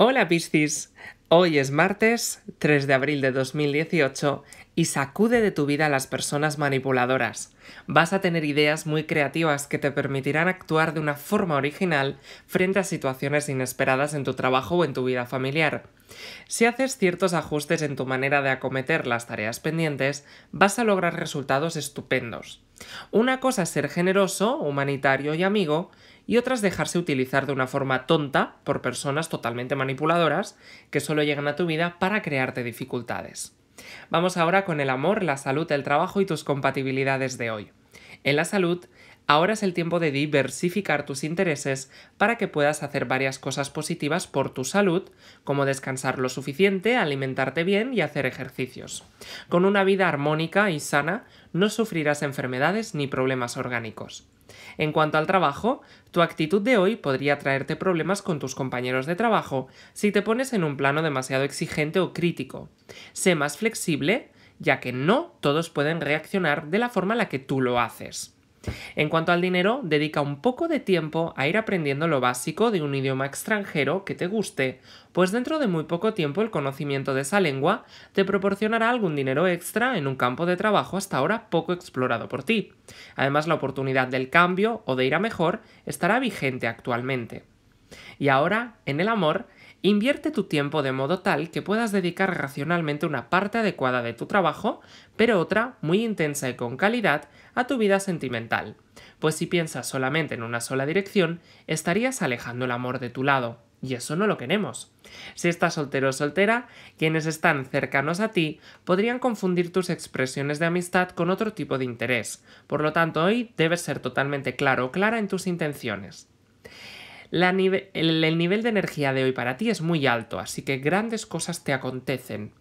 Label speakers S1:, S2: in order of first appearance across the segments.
S1: Hola Piscis, Hoy es martes 3 de abril de 2018 y sacude de tu vida a las personas manipuladoras. Vas a tener ideas muy creativas que te permitirán actuar de una forma original frente a situaciones inesperadas en tu trabajo o en tu vida familiar. Si haces ciertos ajustes en tu manera de acometer las tareas pendientes, vas a lograr resultados estupendos. Una cosa es ser generoso, humanitario y amigo, y otra es dejarse utilizar de una forma tonta por personas totalmente manipuladoras que llegan a tu vida para crearte dificultades. Vamos ahora con el amor, la salud, el trabajo y tus compatibilidades de hoy. En la salud, Ahora es el tiempo de diversificar tus intereses para que puedas hacer varias cosas positivas por tu salud, como descansar lo suficiente, alimentarte bien y hacer ejercicios. Con una vida armónica y sana, no sufrirás enfermedades ni problemas orgánicos. En cuanto al trabajo, tu actitud de hoy podría traerte problemas con tus compañeros de trabajo si te pones en un plano demasiado exigente o crítico. Sé más flexible, ya que no todos pueden reaccionar de la forma en la que tú lo haces. En cuanto al dinero, dedica un poco de tiempo a ir aprendiendo lo básico de un idioma extranjero que te guste, pues dentro de muy poco tiempo el conocimiento de esa lengua te proporcionará algún dinero extra en un campo de trabajo hasta ahora poco explorado por ti. Además, la oportunidad del cambio o de ir a mejor estará vigente actualmente. Y ahora, en el amor, Invierte tu tiempo de modo tal que puedas dedicar racionalmente una parte adecuada de tu trabajo, pero otra, muy intensa y con calidad, a tu vida sentimental. Pues si piensas solamente en una sola dirección, estarías alejando el amor de tu lado, y eso no lo queremos. Si estás soltero o soltera, quienes están cercanos a ti podrían confundir tus expresiones de amistad con otro tipo de interés. Por lo tanto, hoy debes ser totalmente claro o clara en tus intenciones el, el nivel de energía de hoy para ti es muy alto, así que grandes cosas te acontecen.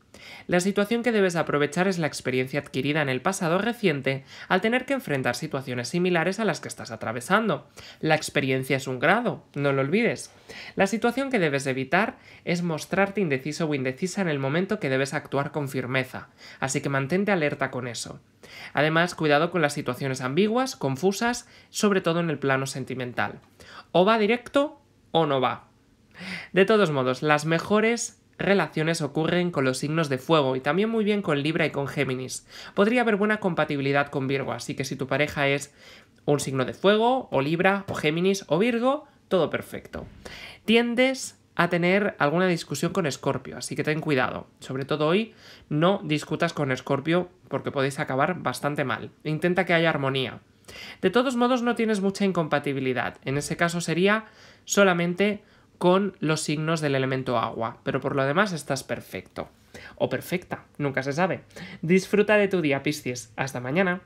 S1: La situación que debes aprovechar es la experiencia adquirida en el pasado reciente al tener que enfrentar situaciones similares a las que estás atravesando. La experiencia es un grado, no lo olvides. La situación que debes evitar es mostrarte indeciso o indecisa en el momento que debes actuar con firmeza, así que mantente alerta con eso. Además, cuidado con las situaciones ambiguas, confusas, sobre todo en el plano sentimental. O va directo o no va. De todos modos, las mejores relaciones ocurren con los signos de fuego y también muy bien con Libra y con Géminis. Podría haber buena compatibilidad con Virgo, así que si tu pareja es un signo de fuego, o Libra, o Géminis, o Virgo, todo perfecto. Tiendes a tener alguna discusión con Escorpio, así que ten cuidado. Sobre todo hoy, no discutas con Escorpio porque podéis acabar bastante mal. Intenta que haya armonía. De todos modos, no tienes mucha incompatibilidad. En ese caso sería solamente con los signos del elemento agua, pero por lo demás estás perfecto. O perfecta, nunca se sabe. Disfruta de tu día, Piscis. Hasta mañana.